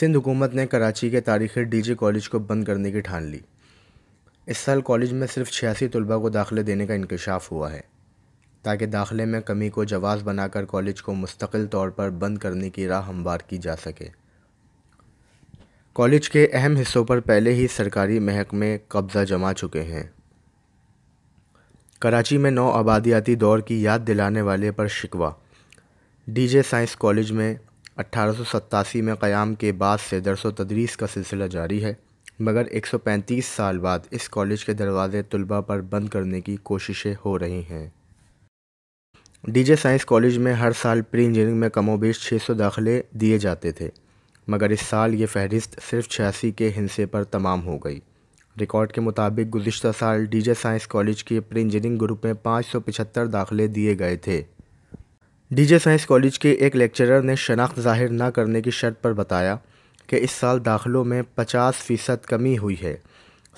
सिंध हुकूमत ने कराची के तारीख़ी डी जे कॉलेज को बंद करने की ठान ली इस साल कॉलेज में सिर्फ छियासी तलबा को दाखिले देने का इंकशाफ हुआ है ताकि दाखिले में कमी को जवाज़ बनाकर कॉलेज को मुस्तकिल तौर पर बंद करने की राह हमवार की जा सके कॉलेज के अहम हिस्सों पर पहले ही सरकारी महकमे कब्ज़ा जमा चुके हैं कराची में नौ आबादियाती दौर की याद दिलाने वाले पर शिकवा डीजे साइंस कॉलेज में अट्ठारह में क़याम के बाद से दरसो तदरीस का सिलसिला जारी है मगर 135 साल बाद इस कॉलेज के दरवाज़े तलबा पर बंद करने की कोशिशें हो रही हैं डीजे साइंस कॉलेज में हर साल प्री इंजीनियरिंग में कमोबेश 600 दाखिले दिए जाते थे मगर इस साल ये फहरिस्त सिर्फ छियासी के हिस्से पर तमाम हो गई रिकॉर्ड के मुताबिक गुजशत साल डीजे साइंस कॉलेज के प्री इंजीनियरिंग ग्रुप में पाँच दाखिले दिए गए थे डीजे साइंस कॉलेज के एक लेक्चरर ने शनाख्त जाहिर न करने की शर्त पर बताया कि इस साल दाखिलों में 50 फ़ीसद कमी हुई है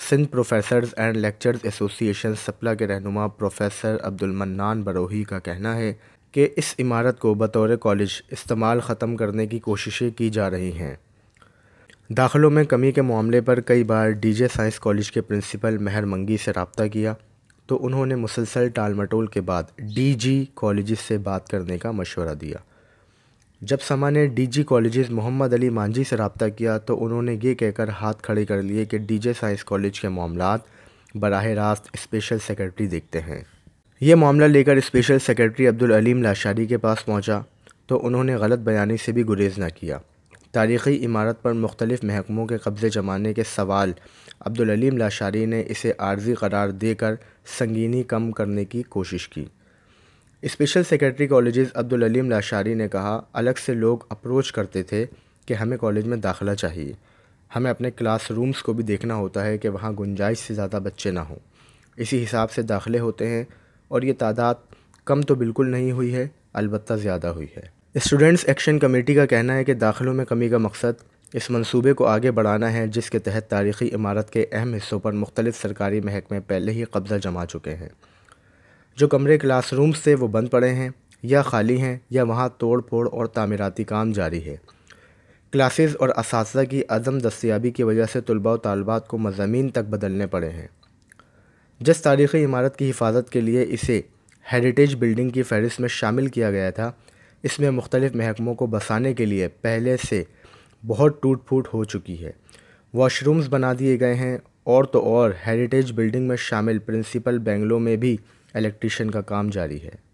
Sindh professors and lecturers association सपला के रहनुमा प्रोफेसर अब्दुलमन्नान बरोही का कहना है कि इस इमारत को बतौर कॉलेज इस्तेमाल ख़त्म करने की कोशिशें की जा रही हैं दाखिलों में कमी के मामले पर कई बार डीजे साइंस कॉलेज के प्रिंसिपल मेहर मंगी से रबता किया तो उन्होंने मुसलसल टालमटोल के बाद डीजी कॉलेजेस से बात करने का मशवरा दिया जब समा ने जी कॉलेजेस मोहम्मद अली मांझी से रबता किया तो उन्होंने ये कहकर हाथ खड़े कर लिए कि जे साइंस कॉलेज के मामला बरह रास्त स्पेशल सेक्रेटरी देखते हैं ये मामला लेकर स्पेशल सेक्रेटरी अब्दुल अलीम लाशारी के पास पहुंचा तो उन्होंने गलत बयानी से भी गुरेज ना किया तारीख़ी इमारत पर मुख्तलिफ़ महकमों के कब्ज़े जमाने के सवाल अब्दुललीम लाशारी ने इसे आर्जी करार देकर संगीनी कम करने की कोशिश की special secretary colleges Abdul Aleem Lashari ने कहा अलग से लोग अप्रोच करते थे कि हमें कॉलेज में दाखिला चाहिए हमें अपने क्लासरूम्स को भी देखना होता है कि वहाँ गुंजाइश से ज़्यादा बच्चे ना हों इसी हिसाब से दाखिले होते हैं और ये तादाद कम तो बिल्कुल नहीं हुई है अलबत् ज़्यादा हुई है स्टूडेंट्स एक्शन कमेटी का कहना है कि दाखिलों में कमी का मकसद इस मंसूबे को आगे बढ़ाना है जिसके तहत तारीखी इमारत के अहम हिस्सों पर मुख्तलिफ सरकारी महकमे पहले ही कब्ज़ा जमा चुके हैं जो कमरे क्लासरूम से वो बंद पड़े हैं या खाली हैं या वहाँ तोड़ फोड़ और तामीराती काम जारी है क्लासेस और इस की अदम दस्याबी की वजह से तलबा तलबात को मजामी तक बदलने पड़े हैं जिस तारीख़ी इमारत की हिफाजत के लिए इसे हेरिटेज बिल्डिंग की फहरिस्त में शामिल किया गया था इसमें मुख्तलिफ़ महकमों को बसाने के लिए पहले से बहुत टूट फूट हो चुकी है वॉशरूम्स बना दिए गए हैं और तो और हेरिटेज बिल्डिंग में शामिल प्रिंसिपल बंगलों में भी इलेक्ट्रिशन का काम जारी है